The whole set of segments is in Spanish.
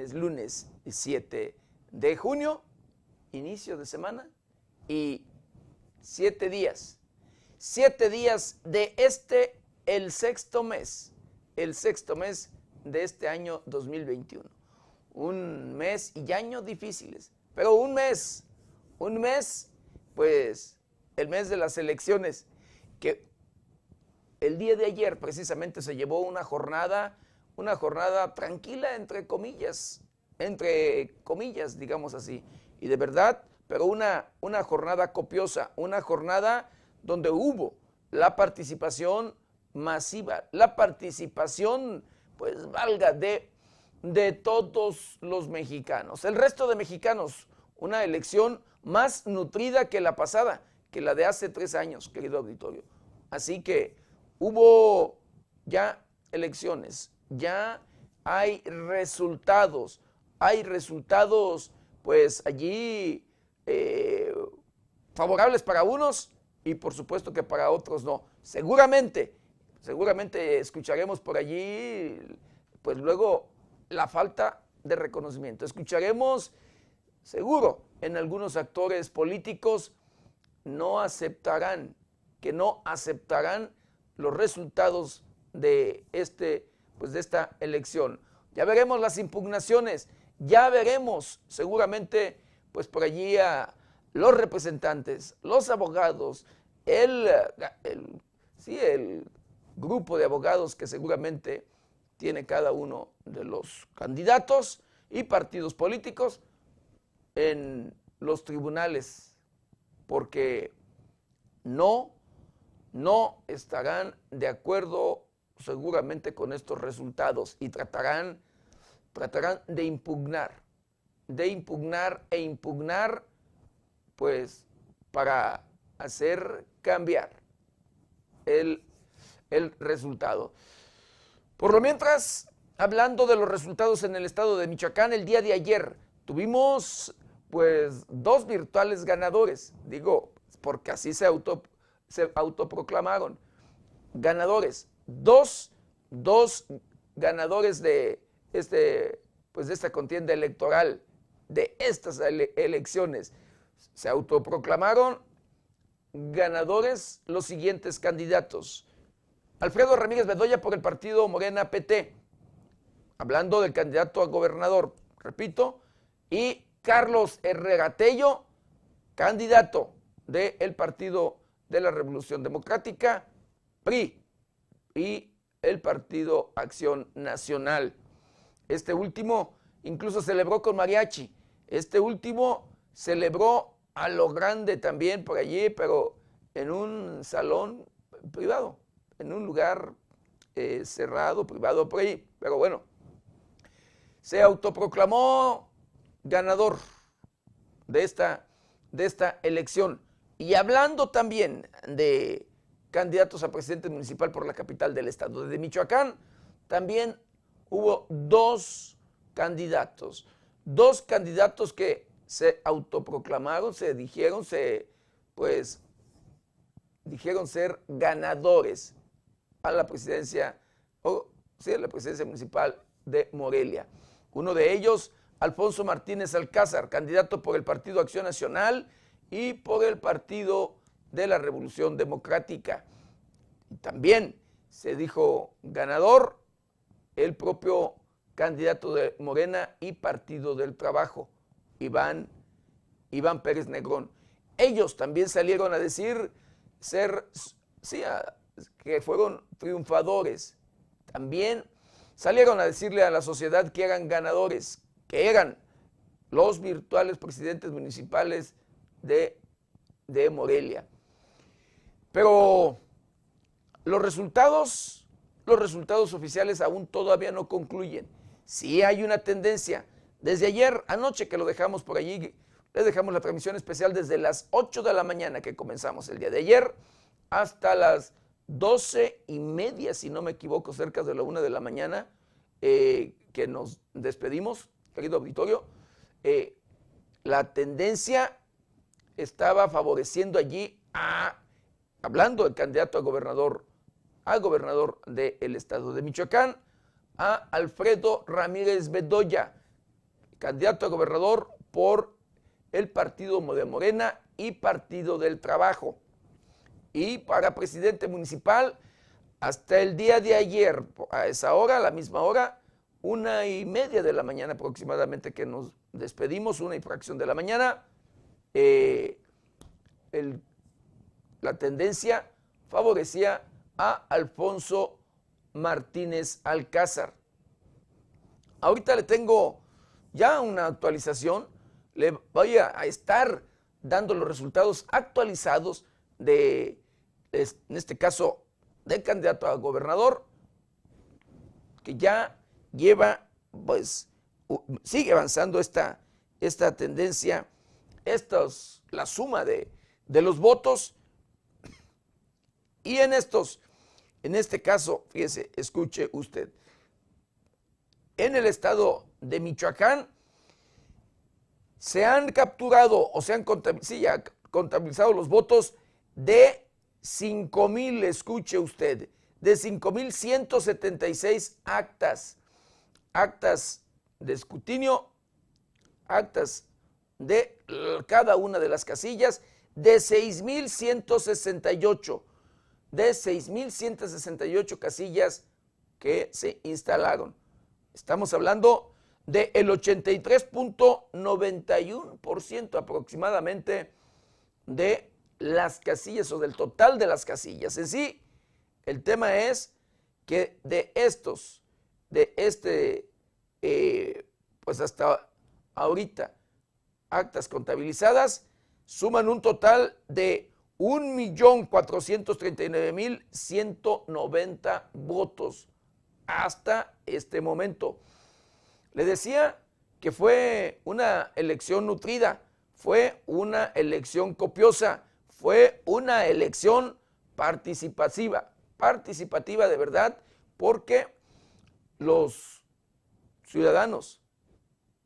Es lunes 7 de junio, inicio de semana, y siete días. Siete días de este, el sexto mes, el sexto mes de este año 2021. Un mes y años difíciles, pero un mes, un mes, pues el mes de las elecciones, que el día de ayer precisamente se llevó una jornada una jornada tranquila, entre comillas, entre comillas, digamos así. Y de verdad, pero una, una jornada copiosa, una jornada donde hubo la participación masiva, la participación, pues valga, de, de todos los mexicanos. El resto de mexicanos, una elección más nutrida que la pasada, que la de hace tres años, querido auditorio. Así que hubo ya elecciones ya hay resultados, hay resultados pues allí eh, favorables para unos y por supuesto que para otros no. Seguramente, seguramente escucharemos por allí pues luego la falta de reconocimiento. Escucharemos seguro en algunos actores políticos no aceptarán, que no aceptarán los resultados de este pues, de esta elección. Ya veremos las impugnaciones, ya veremos seguramente pues por allí a los representantes, los abogados, el, sí, el grupo de abogados que seguramente tiene cada uno de los candidatos y partidos políticos en los tribunales, porque no, no estarán de acuerdo seguramente con estos resultados y tratarán, tratarán de impugnar, de impugnar e impugnar, pues para hacer cambiar el, resultado. Por lo mientras, hablando de los resultados en el estado de Michoacán, el día de ayer tuvimos pues dos virtuales ganadores, digo, porque así se, auto, se autoproclamaron ganadores dos, dos ganadores de, este, pues de esta contienda electoral, de estas elecciones. Se autoproclamaron ganadores los siguientes candidatos. Alfredo Ramírez Bedoya por el partido Morena PT, hablando del candidato a gobernador, repito, y Carlos Herrera candidato del partido de la Revolución Democrática, PRI y el Partido Acción Nacional. Este último incluso celebró con mariachi. Este último celebró a lo grande también por allí, pero en un salón privado, en un lugar eh, cerrado, privado por ahí. Pero bueno, se autoproclamó ganador de esta, de esta elección. Y hablando también de candidatos a presidente municipal por la capital del estado de Michoacán. También hubo dos candidatos, dos candidatos que se autoproclamaron, se dijeron, se pues dijeron ser ganadores a la presidencia o a la presidencia municipal de Morelia. Uno de ellos, Alfonso Martínez Alcázar, candidato por el Partido Acción Nacional y por el Partido de la Revolución Democrática. Y también se dijo ganador el propio candidato de Morena y Partido del Trabajo, Iván, Iván Pérez Negrón. Ellos también salieron a decir ser, sí, que fueron triunfadores. También salieron a decirle a la sociedad que eran ganadores, que eran los virtuales presidentes municipales de, de Morelia. Pero los resultados, los resultados oficiales aún todavía no concluyen. Sí hay una tendencia. Desde ayer anoche que lo dejamos por allí, les dejamos la transmisión especial desde las 8 de la mañana que comenzamos el día de ayer hasta las 12 y media, si no me equivoco, cerca de la 1 de la mañana, eh, que nos despedimos, querido auditorio. Eh, la tendencia estaba favoreciendo allí a hablando del candidato a gobernador, a gobernador del estado de Michoacán, a Alfredo Ramírez Bedoya, candidato a gobernador por el Partido de Morena y Partido del Trabajo. Y para presidente municipal, hasta el día de ayer, a esa hora, a la misma hora, una y media de la mañana aproximadamente que nos despedimos, una infracción de la mañana, eh, el la tendencia favorecía a Alfonso Martínez Alcázar. Ahorita le tengo ya una actualización, le voy a estar dando los resultados actualizados de, en este caso, del candidato a gobernador, que ya lleva, pues, sigue avanzando esta, esta tendencia, esta la suma de, de los votos y en estos, en este caso, fíjese, escuche usted, en el estado de Michoacán se han capturado o se han contabilizado, los votos de 5.000, escuche usted, de 5.176 actas, actas de escrutinio, actas de cada una de las casillas, de 6.168 de 6.168 casillas que se instalaron. Estamos hablando del 83.91% aproximadamente de las casillas o del total de las casillas. En sí, el tema es que de estos, de este, eh, pues hasta ahorita, actas contabilizadas, suman un total de 1.439.190 votos hasta este momento. Le decía que fue una elección nutrida, fue una elección copiosa, fue una elección participativa, participativa de verdad, porque los ciudadanos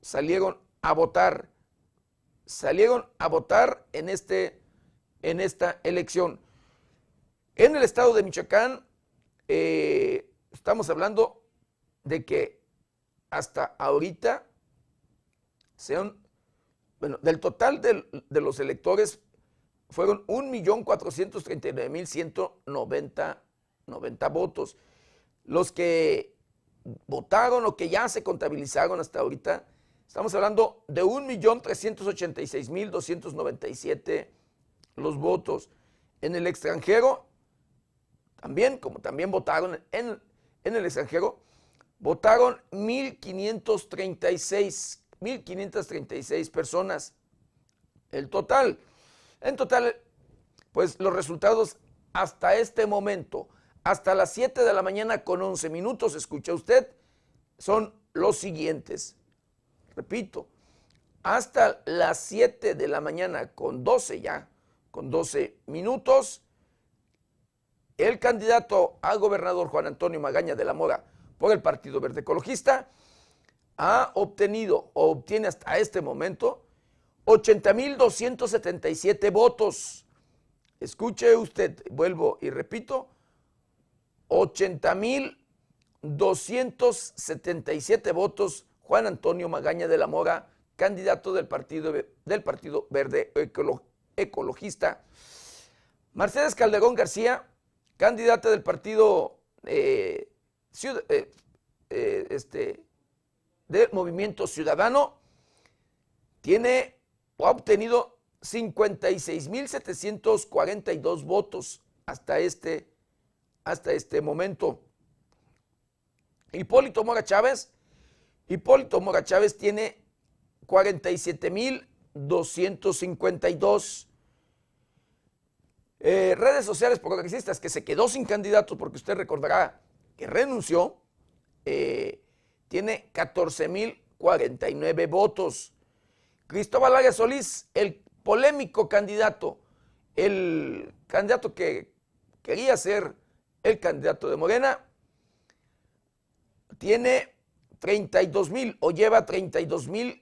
salieron a votar, salieron a votar en este en esta elección. En el estado de Michoacán eh, estamos hablando de que hasta ahorita sean, bueno, del total de, de los electores fueron 1.439.190 votos. Los que votaron o que ya se contabilizaron hasta ahorita, estamos hablando de 1.386.297 los votos en el extranjero, también, como también votaron en, el extranjero, votaron 1.536, 1.536 personas. El total, en total, pues los resultados hasta este momento, hasta las 7 de la mañana con 11 minutos, escucha usted, son los siguientes. Repito, hasta las 7 de la mañana con 12 ya, con 12 minutos. El candidato a gobernador Juan Antonio Magaña de la Mora por el Partido Verde Ecologista ha obtenido o obtiene hasta este momento 80.277 votos. Escuche usted, vuelvo y repito, 80.277 votos Juan Antonio Magaña de la Mora, candidato del Partido, del partido Verde Ecologista ecologista. Mercedes Calderón García, candidata del partido eh, eh, eh, este, de este, del Movimiento Ciudadano, tiene ha obtenido 56.742 votos hasta este, hasta este momento. Hipólito Mora Chávez, Hipólito Mora Chávez tiene 47 mil 252. Eh, redes sociales progresistas, que se quedó sin candidatos porque usted recordará que renunció, eh, tiene 14.049 votos. Cristóbal Arias Solís, el polémico candidato, el candidato que quería ser el candidato de Morena, tiene 32.000 o lleva 32.000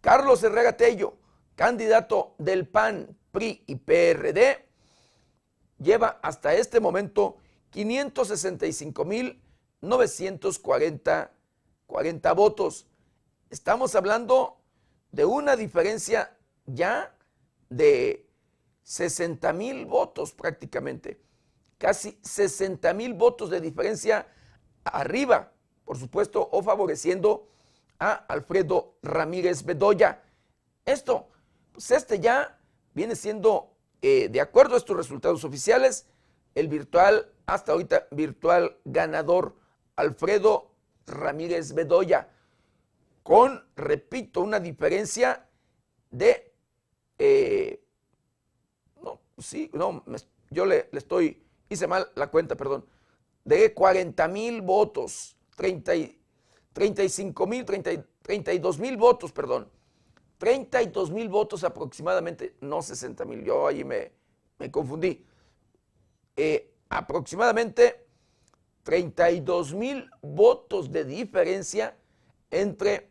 Carlos Herrera Tello, candidato del PAN, PRI y PRD, lleva hasta este momento 565.940 votos. Estamos hablando de una diferencia ya de 60 mil votos prácticamente, casi 60 mil votos de diferencia arriba, por supuesto, o favoreciendo a Alfredo Ramírez Bedoya. Esto, pues este ya viene siendo, eh, de acuerdo a estos resultados oficiales, el virtual, hasta ahorita virtual ganador, Alfredo Ramírez Bedoya, con, repito, una diferencia de... Eh, no, sí, no, yo le, le, estoy, hice mal la cuenta, perdón, de 40 mil votos, 30 35 mil, 32 mil votos, perdón. 32 mil votos aproximadamente, no 60 mil, yo ahí me, confundí. Eh, aproximadamente 32 mil votos de diferencia entre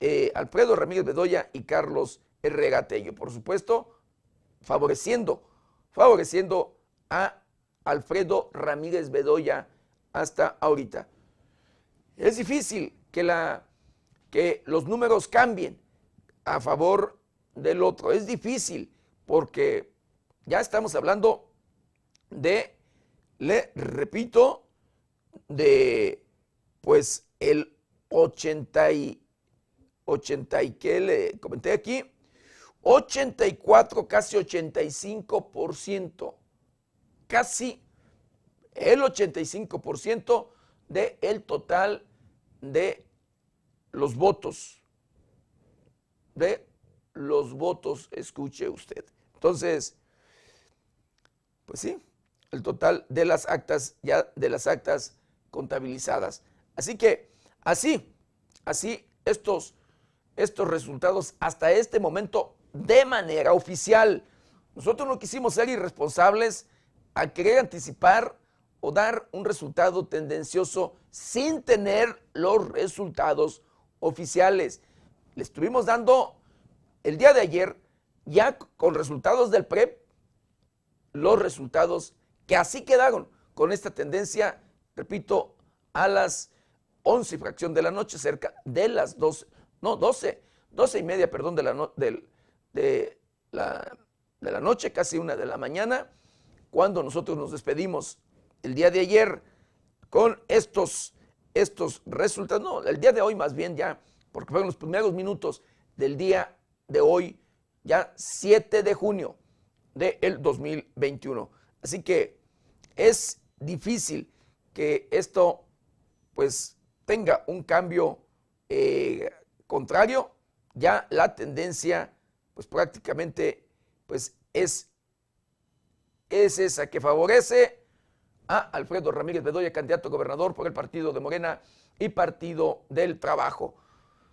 eh, Alfredo Ramírez Bedoya y Carlos Tello, Por supuesto, favoreciendo, favoreciendo a Alfredo Ramírez Bedoya hasta ahorita. Es difícil que, la, que los números cambien a favor del otro. Es difícil porque ya estamos hablando de, le repito, de pues el 80 y, 80 que le comenté aquí, 84, casi 85%, casi el 85% del de total de los votos, de los votos, escuche usted. Entonces, pues sí, el total de las actas, ya de las actas contabilizadas. Así que, así, así, estos, estos resultados hasta este momento de manera oficial. Nosotros no quisimos ser irresponsables a querer anticipar o dar un resultado tendencioso sin tener los resultados oficiales. Le estuvimos dando el día de ayer, ya con resultados del PREP, e los resultados que así quedaron con esta tendencia, repito, a las 11 y fracción de la noche, cerca de las 12, no, 12, 12 y media, perdón, de la, de, la, de la noche, casi una de la mañana, cuando nosotros nos despedimos el día de ayer con estos, estos resultados, no, el día de hoy más bien ya, porque fueron los primeros minutos del día de hoy, ya 7 de junio del 2021. Así que es difícil que esto pues tenga un cambio eh, contrario, ya la tendencia pues prácticamente pues es, es esa que favorece a Alfredo Ramírez Bedoya, candidato a gobernador por el partido de Morena y Partido del Trabajo.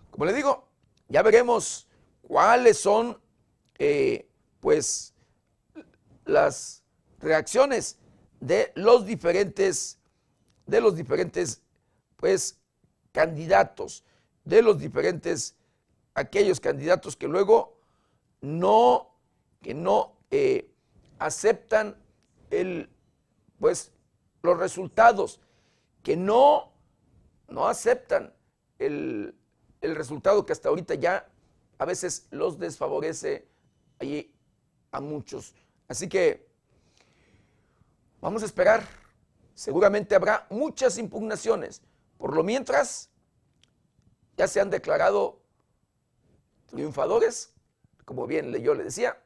Como le digo, ya veremos cuáles son eh, pues las reacciones de los diferentes de los diferentes pues candidatos, de los diferentes aquellos candidatos que luego no que no eh, aceptan el pues los resultados, que no, no aceptan el, el resultado que hasta ahorita ya a veces los desfavorece allí a muchos. Así que vamos a esperar. Seguramente habrá muchas impugnaciones. Por lo mientras, ya se han declarado triunfadores, como bien yo le decía.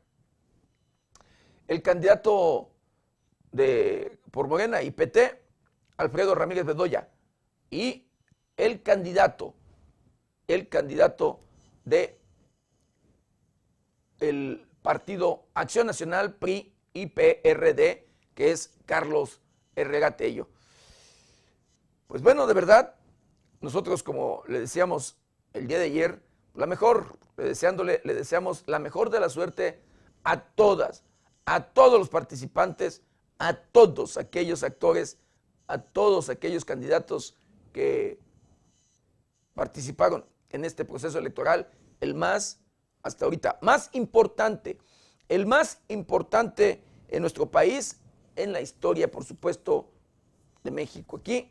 El candidato de, por Morena y PT, Alfredo Ramírez Bedoya, y el candidato, el candidato de el partido Acción Nacional PRI y que es Carlos Herregatello. Pues bueno, de verdad, nosotros como le decíamos el día de ayer, la mejor, deseándole, le deseamos la mejor de la suerte a todas, a todos los participantes a todos aquellos actores, a todos aquellos candidatos que participaron en este proceso electoral, el más, hasta ahorita, más importante, el más importante en nuestro país, en la historia, por supuesto, de México. Aquí,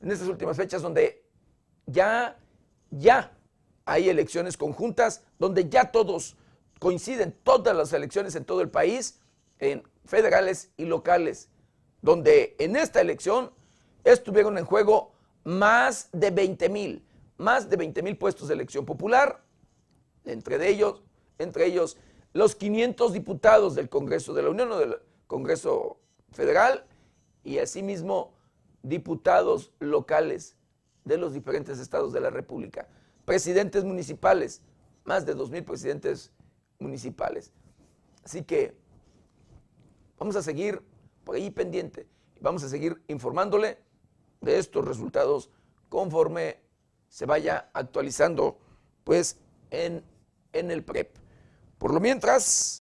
en estas últimas fechas, donde ya, ya hay elecciones conjuntas, donde ya todos coinciden, todas las elecciones en todo el país, en federales y locales, donde en esta elección estuvieron en juego más de 20 mil, más de 20 mil puestos de elección popular, entre ellos, entre ellos los 500 diputados del Congreso de la Unión o del Congreso Federal y asimismo diputados locales de los diferentes estados de la República, presidentes municipales, más de 2 mil presidentes municipales. Así que Vamos a seguir por ahí pendiente y vamos a seguir informándole de estos resultados conforme se vaya actualizando pues en, en el PREP. Por lo mientras,